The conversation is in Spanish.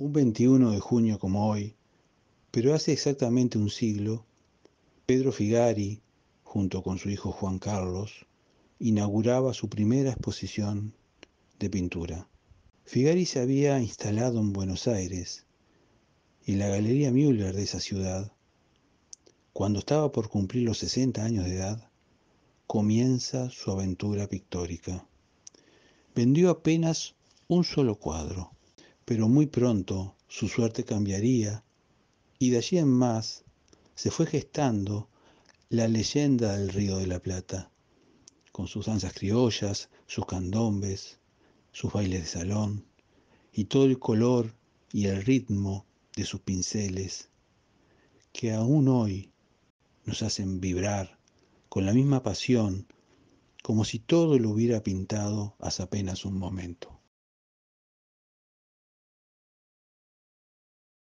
un 21 de junio como hoy, pero hace exactamente un siglo, Pedro Figari, junto con su hijo Juan Carlos, inauguraba su primera exposición de pintura. Figari se había instalado en Buenos Aires, y la Galería Müller de esa ciudad. Cuando estaba por cumplir los 60 años de edad, comienza su aventura pictórica. Vendió apenas un solo cuadro, pero muy pronto su suerte cambiaría y de allí en más se fue gestando la leyenda del Río de la Plata, con sus danzas criollas, sus candombes, sus bailes de salón y todo el color y el ritmo de sus pinceles, que aún hoy nos hacen vibrar con la misma pasión como si todo lo hubiera pintado hace apenas un momento.